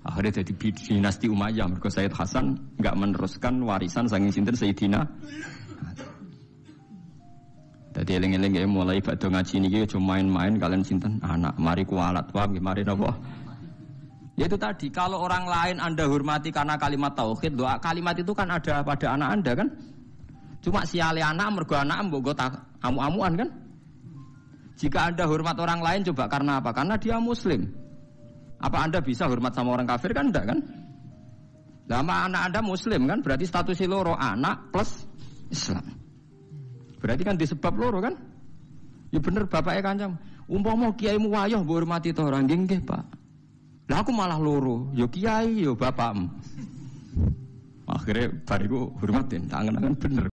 Akhirnya jadi dinasti Umayyah mergo Sayyid Hasan nggak meneruskan warisan sanging sinten Sayyidina. Jadi eling-eling ya mulai badhe ngaji ya cuma main-main kalian sinten anak mari kualat wah mari napa. Ya itu tadi kalau orang lain Anda hormati karena kalimat tauhid, doa kalimat itu kan ada pada anak Anda kan? Cuma si ale anak mergo anak mbok amu-amuan kan? Jika Anda hormat orang lain coba karena apa? Karena dia muslim. Apa Anda bisa hormat sama orang kafir kan enggak kan? Lama anak Anda muslim kan berarti status loro anak plus Islam. Berarti kan disebab loro kan? Ya bener bapaknya kancam. Umpama kiaimu wayah mbok hormati to orang nggih, Pak. Lah aku malah loro, yo ya kiai yo ya bapakmu. Akhirnya bariku hormatin, tangan-tangan bener.